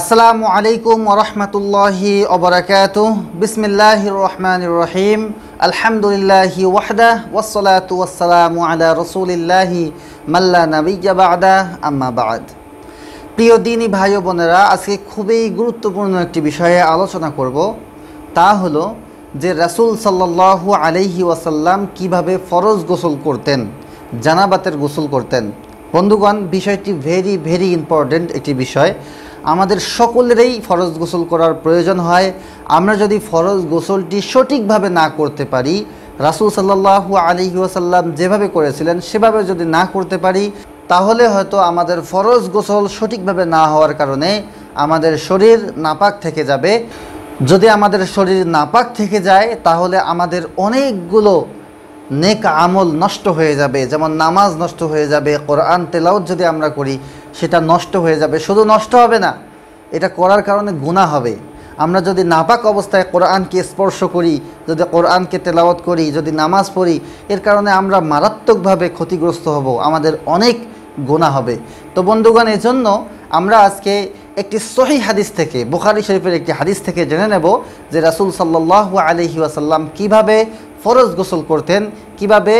আসসালামু আলাইকুম ওরহমতুল্লাহি অবরাকাত বিসমিল্লাহ রহমান রহিম আলহামদুলিল্লাহি ওয়াহদা ওসলাত ওসালাম আলা রসুলিল্লাহি মাল্লা নবীবাদা আম্মাবাদ প্রিয় দিনী ভাই বোনেরা আজকে খুবই গুরুত্বপূর্ণ একটি বিষয়ে আলোচনা করব তা হলো যে রাসুল সাল্লাল্লাহু আলাইহি ওয়াসাল্লাম কিভাবে ফরজ গোসল করতেন জানাবাতের গোসল করতেন বন্ধুগণ বিষয়টি ভেরি ভেরি ইম্পর্টেন্ট একটি বিষয় আমাদের সকলেরই ফরজ গোসল করার প্রয়োজন হয় আমরা যদি ফরজ গোসলটি সঠিকভাবে না করতে পারি রাসুল সাল্লাহ আলী ওয়াসাল্লাম যেভাবে করেছিলেন সেভাবে যদি না করতে পারি তাহলে হয়তো আমাদের ফরজ গোসল সঠিকভাবে না হওয়ার কারণে আমাদের শরীর নাপাক থেকে যাবে যদি আমাদের শরীর নাপাক থেকে যায় তাহলে আমাদের অনেকগুলো নেক আমল নষ্ট হয়ে যাবে যেমন নামাজ নষ্ট হয়ে যাবে কোরআন তেলাউত যদি আমরা করি সেটা নষ্ট হয়ে যাবে শুধু নষ্ট হবে না এটা করার কারণে গুণা হবে আমরা যদি নাপাক অবস্থায় কোরআনকে স্পর্শ করি যদি কোরআনকে তেলাওয়াত করি যদি নামাজ পড়ি এর কারণে আমরা মারাত্মকভাবে ক্ষতিগ্রস্ত হব আমাদের অনেক গোনা হবে তো বন্ধুগণ এজন্য আমরা আজকে একটি সহি হাদিস থেকে বুখারি শরীফের একটি হাদিস থেকে জেনে নেব যে রাসুল সাল্লাহ আলহি আসাল্লাম কিভাবে ফরজ গোসল করতেন কিভাবে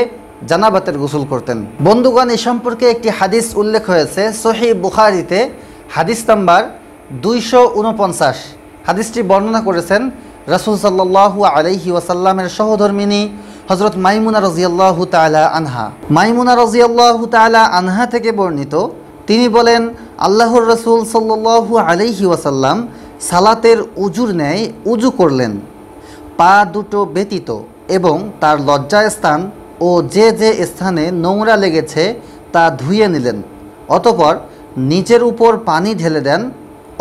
জানাবাতের গোসল করতেন বন্ধুগণ এ সম্পর্কে একটি হাদিস উল্লেখ হয়েছে সহি বুখারিতে হাদিস নাম্বার দুইশো উনপঞ্চাশ হাদিসটি বর্ণনা করেছেন রাসুল সাল্লাহু আলহি ওয়াসাল্লামের সহধর্মিনী হজরত মাইমুনা রজিয়াল্লাহু তালা আনহা মাইমুনা রজিয়াল্লাহু তালা আনহা থেকে বর্ণিত তিনি বলেন আল্লাহর রসুল সাল্লাহু আলহি ওয়াসাল্লাম সালাতের উজুর ন্যায় উজু করলেন পা দুটো ব্যতীত এবং তার লজ্জাস্থান ও যে যে স্থানে নোংরা লেগেছে তা ধুয়ে নিলেন অতপর নিজের উপর পানি ঢেলে দেন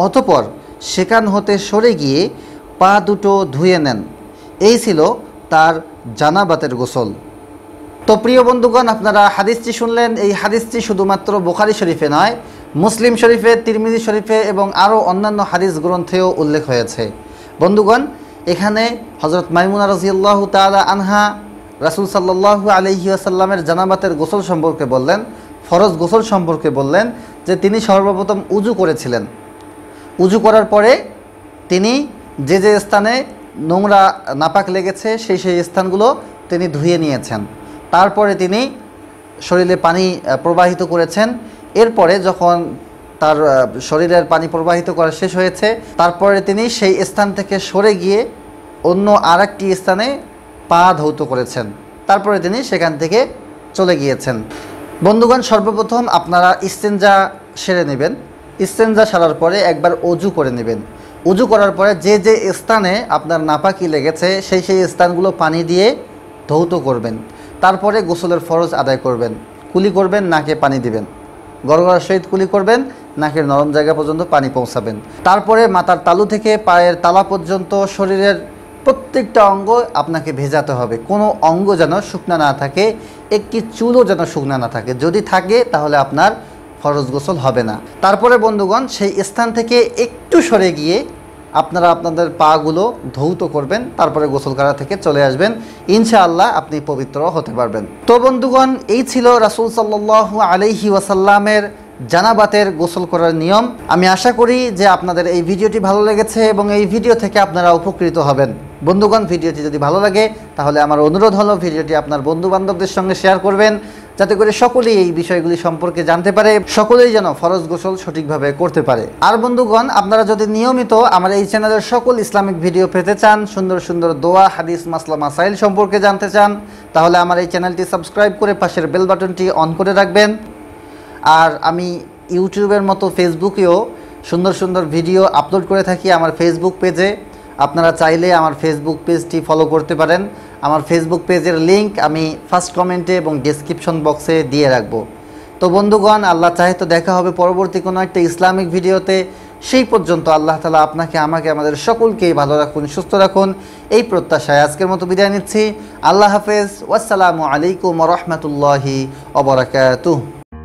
অতপর সেখান হতে সরে গিয়ে পা দুটো ধুয়ে নেন এই ছিল তার জানাবাতের গোসল তো প্রিয় বন্ধুগণ আপনারা হাদিসটি শুনলেন এই হাদিসটি শুধুমাত্র বোখারি শরীফে নয় মুসলিম শরীফে তিরমিজি শরীফে এবং আরও অন্যান্য হাদিস গ্রন্থেও উল্লেখ হয়েছে বন্ধুগণ এখানে হজরত মাইমুনা রাজিউল্লাহ তালা আনহা রাসুল সাল্লাহ আলহি আসাল্লামের জানামাতের গোসল সম্পর্কে বললেন ফরজ গোসল সম্পর্কে বললেন যে তিনি সর্বপ্রথম উজু করেছিলেন উজু করার পরে তিনি যে যে স্থানে নোংরা নাপাক লেগেছে সেই সেই স্থানগুলো তিনি ধুয়ে নিয়েছেন তারপরে তিনি শরীরে পানি প্রবাহিত করেছেন এরপরে যখন তার শরীরের পানি প্রবাহিত করা শেষ হয়েছে তারপরে তিনি সেই স্থান থেকে সরে গিয়ে অন্য আর স্থানে পা ধৌত করেছেন তারপরে তিনি সেখান থেকে চলে গিয়েছেন বন্ধুগণ সর্বপ্রথম আপনারা ইস্তেঞ্জা সেরে নেবেন ইস্তেঞ্জা সারার পরে একবার অজু করে নেবেন উজু করার পরে যে যে স্থানে আপনার নাপাকি লেগেছে সেই সেই স্থানগুলো পানি দিয়ে ধৌত করবেন তারপরে গোসলের ফরজ আদায় করবেন কুলি করবেন নাকে পানি দিবেন গড়গড়ার সহিত কুলি করবেন নাকের নরম জায়গা পর্যন্ত পানি পৌঁছাবেন তারপরে মাথার তালু থেকে পায়ের তালা পর্যন্ত শরীরের প্রত্যেকটা অঙ্গ আপনাকে ভেজাতে হবে কোনো অঙ্গ যেন শুকনা না থাকে একটি চুলও যেন শুকনা না থাকে যদি থাকে তাহলে আপনার ফরজ গোসল হবে না তারপরে বন্ধুগণ সেই স্থান থেকে একটু সরে গিয়ে আপনারা আপনাদের পাগুলো ধৌত করবেন তারপরে গোসল করা থেকে চলে আসবেন ইনশাআল্লাহ আপনি পবিত্র হতে পারবেন তো বন্ধুগণ এই ছিল রাসুল সাল্লু আলহি ওয়াসাল্লামের জানাবাতের গোসল করার নিয়ম আমি আশা করি যে আপনাদের এই ভিডিওটি ভালো লেগেছে এবং এই ভিডিও থেকে আপনারা উপকৃত হবেন বন্ধুগণ ভিডিওটি যদি ভালো লাগে তাহলে আমার অনুরোধ হলো ভিডিওটি আপনার বন্ধু বান্ধবদের সঙ্গে শেয়ার করবেন যাতে করে সকলেই এই বিষয়গুলি সম্পর্কে জানতে পারে সকলেই যেন ফরজ গোসল সঠিকভাবে করতে পারে আর বন্ধুগণ আপনারা যদি নিয়মিত আমার এই চ্যানেলের সকল ইসলামিক ভিডিও পেতে চান সুন্দর সুন্দর দোয়া হাদিস মাসলা মাসাইল সম্পর্কে জানতে চান তাহলে আমার এই চ্যানেলটি সাবস্ক্রাইব করে পাশের বেল বাটনটি অন করে রাখবেন আর আমি ইউটিউবের মতো ফেসবুকেও সুন্দর সুন্দর ভিডিও আপলোড করে থাকি আমার ফেসবুক পেজে আপনারা চাইলে আমার ফেসবুক পেজটি ফলো করতে পারেন আমার ফেসবুক পেজের লিংক আমি ফার্স্ট কমেন্টে এবং ডিসক্রিপশন বক্সে দিয়ে রাখবো তো বন্ধুগণ আল্লাহ চাহে তো দেখা হবে পরবর্তী কোনো একটা ইসলামিক ভিডিওতে সেই পর্যন্ত আল্লাহ তালা আপনাকে আমাকে আমাদের সকলকেই ভালো রাখুন সুস্থ রাখুন এই প্রত্যাশায় আজকের মতো বিদায় নিচ্ছি আল্লাহ হাফেজ ওয়াসালামু আলাইকুম রহমতুল্লাহি অবরাকাতু